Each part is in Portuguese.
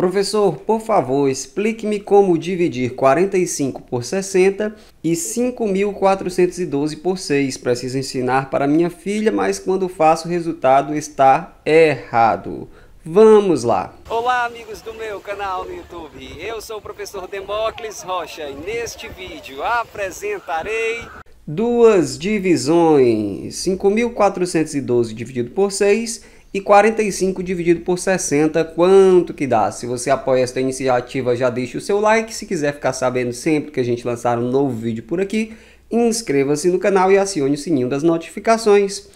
Professor, por favor, explique-me como dividir 45 por 60 e 5.412 por 6. Preciso ensinar para minha filha, mas quando faço o resultado está errado. Vamos lá! Olá, amigos do meu canal no YouTube. Eu sou o professor Demócles Rocha e neste vídeo apresentarei duas divisões: 5.412 dividido por 6 e 45 dividido por 60, quanto que dá? Se você apoia esta iniciativa, já deixe o seu like. Se quiser ficar sabendo sempre que a gente lançar um novo vídeo por aqui, inscreva-se no canal e acione o sininho das notificações.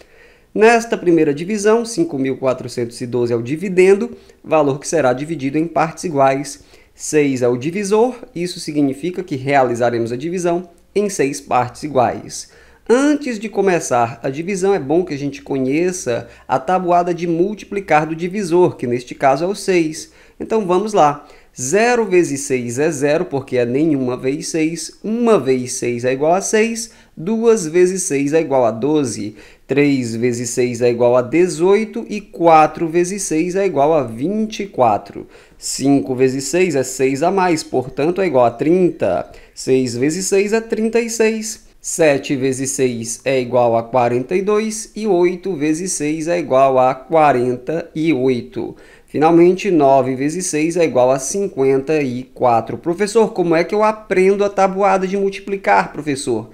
Nesta primeira divisão, 5.412 é o dividendo, valor que será dividido em partes iguais. 6 é o divisor, isso significa que realizaremos a divisão em seis partes iguais. Antes de começar a divisão, é bom que a gente conheça a tabuada de multiplicar do divisor, que neste caso é o 6. Então vamos lá. 0 vezes 6 é 0, porque é nenhuma vez 6. 1 vezes 6 é igual a 6. 2 vezes 6 é igual a 12. 3 vezes 6 é igual a 18 e 4 vezes 6 é igual a 24. 5 vezes 6 é 6 a mais, portanto é igual a 30. 6 vezes 6 é 36. 7 vezes 6 é igual a 42 e 8 vezes 6 é igual a 48. Finalmente, 9 vezes 6 é igual a 54. Professor, como é que eu aprendo a tabuada de multiplicar, professor?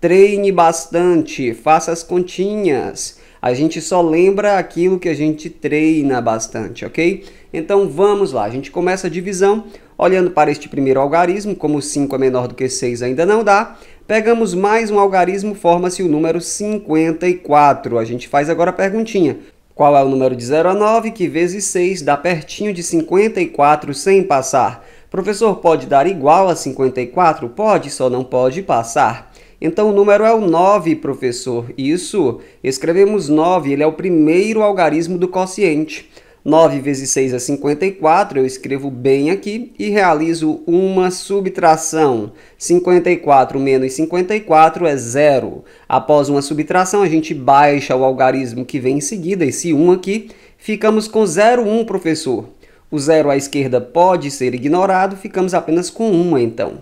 Treine bastante, faça as continhas. A gente só lembra aquilo que a gente treina bastante, ok? Então vamos lá, a gente começa a divisão olhando para este primeiro algarismo, como 5 é menor do que 6 ainda não dá, pegamos mais um algarismo, forma-se o número 54. A gente faz agora a perguntinha. Qual é o número de 0 a 9 que vezes 6 dá pertinho de 54 sem passar? Professor, pode dar igual a 54? Pode, só não pode passar. Então o número é o 9, professor. Isso, escrevemos 9, ele é o primeiro algarismo do quociente. 9 vezes 6 é 54, eu escrevo bem aqui e realizo uma subtração. 54 menos 54 é zero. Após uma subtração, a gente baixa o algarismo que vem em seguida, esse 1 aqui. Ficamos com 01, professor. O zero à esquerda pode ser ignorado, ficamos apenas com 1, então.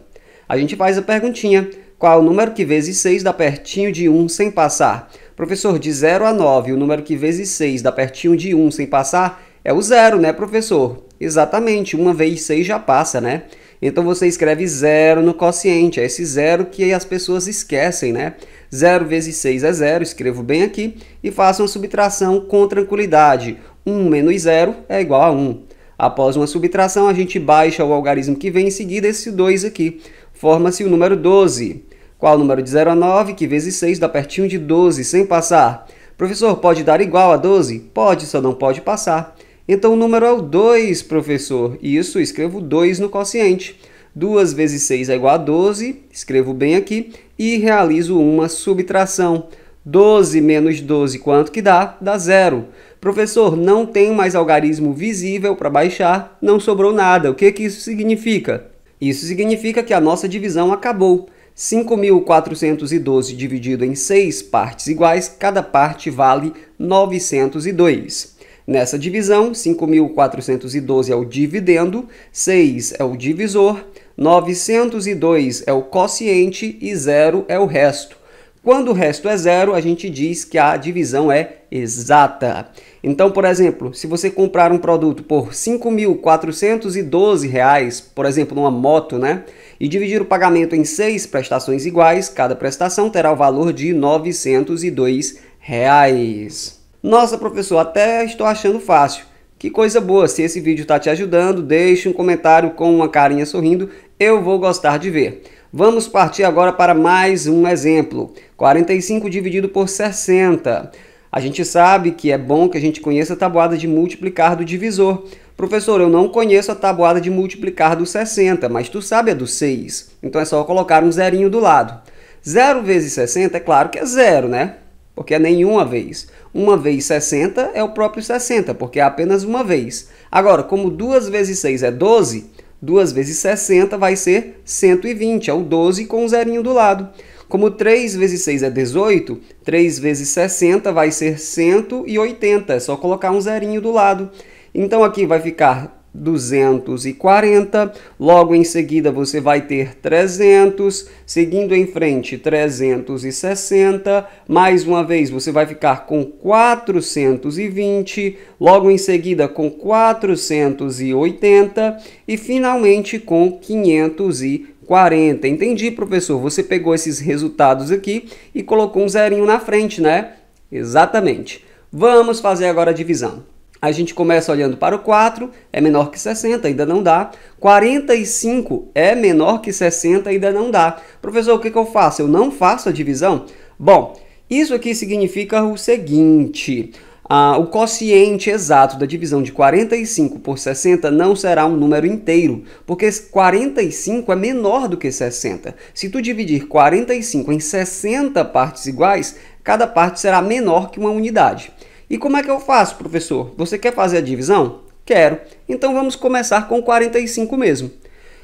A gente faz a perguntinha qual o número que vezes 6 dá pertinho de 1 sem passar? Professor, de 0 a 9, o número que vezes 6 dá pertinho de 1 sem passar é o zero, né, professor? Exatamente, uma vez 6 já passa, né? Então você escreve zero no quociente, é esse zero que as pessoas esquecem, né? 0 vezes 6 é zero, escrevo bem aqui e faço uma subtração com tranquilidade. 1 menos 0 é igual a 1. Após uma subtração, a gente baixa o algarismo que vem em seguida, esse 2 aqui forma-se o número 12, qual o número de 0 a 9, que vezes 6 dá pertinho de 12, sem passar. Professor, pode dar igual a 12? Pode, só não pode passar. Então o número é o 2, professor. Isso, escrevo 2 no quociente. 2 vezes 6 é igual a 12, escrevo bem aqui, e realizo uma subtração. 12 menos 12, quanto que dá? Dá zero. Professor, não tem mais algarismo visível para baixar, não sobrou nada. O que, que isso significa? Isso significa que a nossa divisão acabou. 5.412 dividido em 6 partes iguais, cada parte vale 902. Nessa divisão, 5.412 é o dividendo, 6 é o divisor, 902 é o quociente e 0 é o resto. Quando o resto é zero, a gente diz que a divisão é exata. Então, por exemplo, se você comprar um produto por R$ 5.412, por exemplo, numa moto, né? E dividir o pagamento em seis prestações iguais, cada prestação terá o valor de R$ 902. Reais. Nossa, professor, até estou achando fácil. Que coisa boa! Se esse vídeo está te ajudando, deixe um comentário com uma carinha sorrindo, eu vou gostar de ver. Vamos partir agora para mais um exemplo. 45 dividido por 60. A gente sabe que é bom que a gente conheça a tabuada de multiplicar do divisor. Professor, eu não conheço a tabuada de multiplicar do 60, mas tu sabe a do 6. Então é só colocar um zerinho do lado. 0 vezes 60 é claro que é zero, né? Porque é nenhuma vez. Uma vez 60 é o próprio 60, porque é apenas uma vez. Agora, como 2 vezes 6 é 12, 2 vezes 60 vai ser 120, é o 12 com o um zerinho do lado. Como 3 vezes 6 é 18, 3 vezes 60 vai ser 180, é só colocar um zerinho do lado. Então aqui vai ficar 240, logo em seguida você vai ter 300, seguindo em frente 360, mais uma vez você vai ficar com 420, logo em seguida com 480 e finalmente com 540. Entendi, professor. Você pegou esses resultados aqui e colocou um zerinho na frente, né? Exatamente. Vamos fazer agora a divisão. A gente começa olhando para o 4, é menor que 60, ainda não dá. 45 é menor que 60, ainda não dá. Professor, o que, que eu faço? Eu não faço a divisão? Bom, isso aqui significa o seguinte. Ah, o quociente exato da divisão de 45 por 60 não será um número inteiro, porque 45 é menor do que 60. Se tu dividir 45 em 60 partes iguais, cada parte será menor que uma unidade. E como é que eu faço, professor? Você quer fazer a divisão? Quero. Então vamos começar com 45 mesmo.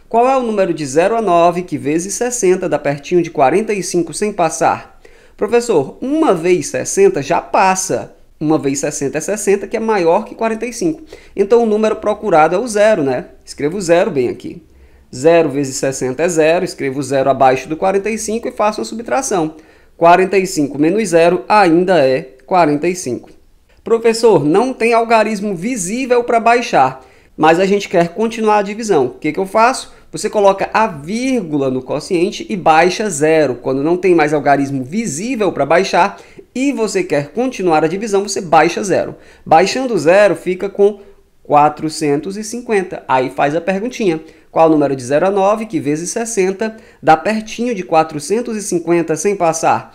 Qual é o número de 0 a 9 que vezes 60 dá pertinho de 45 sem passar? Professor, uma vez 60 já passa. Uma vez 60 é 60, que é maior que 45. Então o número procurado é o zero, né? Escrevo zero bem aqui. 0 vezes 60 é zero, escrevo zero abaixo do 45 e faço uma subtração. 45 menos zero ainda é 45. Professor, não tem algarismo visível para baixar, mas a gente quer continuar a divisão. O que, que eu faço? Você coloca a vírgula no quociente e baixa zero. Quando não tem mais algarismo visível para baixar e você quer continuar a divisão, você baixa zero. Baixando zero fica com 450. Aí faz a perguntinha. Qual o número de 0 a 9 que vezes 60 dá pertinho de 450 sem passar?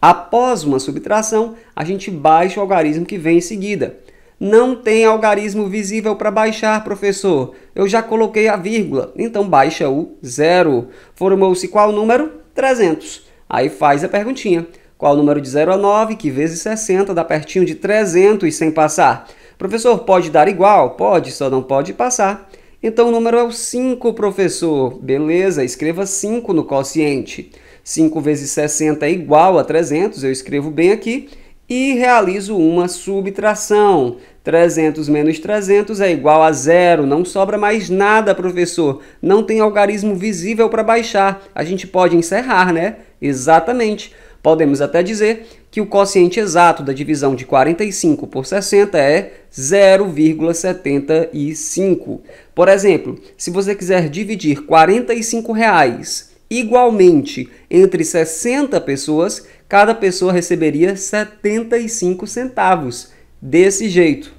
Após uma subtração, a gente baixa o algarismo que vem em seguida. Não tem algarismo visível para baixar, professor. Eu já coloquei a vírgula, então baixa o zero. Formou-se qual número? 300. Aí faz a perguntinha. Qual o número de 0 a 9, que vezes 60 dá pertinho de 300 sem passar? Professor, pode dar igual? Pode, só não pode passar. Então o número é o 5, professor. Beleza, escreva 5 no quociente. 5 vezes 60 é igual a 300, eu escrevo bem aqui, e realizo uma subtração. 300 menos 300 é igual a zero, não sobra mais nada, professor. Não tem algarismo visível para baixar. A gente pode encerrar, né? Exatamente. Podemos até dizer que o quociente exato da divisão de 45 por 60 é 0,75. Por exemplo, se você quiser dividir 45 reais igualmente entre 60 pessoas, cada pessoa receberia 75 centavos. Desse jeito.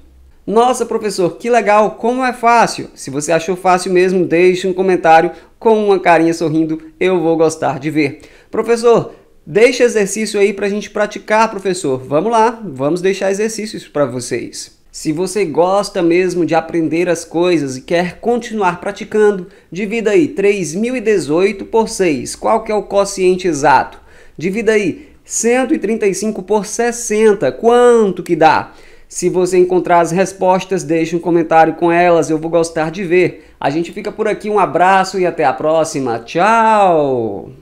Nossa, professor, que legal, como é fácil. Se você achou fácil mesmo, deixe um comentário com uma carinha sorrindo, eu vou gostar de ver. Professor, deixe exercício aí para a gente praticar, professor. Vamos lá, vamos deixar exercícios para vocês. Se você gosta mesmo de aprender as coisas e quer continuar praticando, divida aí 3018 por 6. Qual que é o quociente exato? Divida aí 135 por 60. Quanto que dá? Se você encontrar as respostas, deixe um comentário com elas, eu vou gostar de ver. A gente fica por aqui, um abraço e até a próxima. Tchau!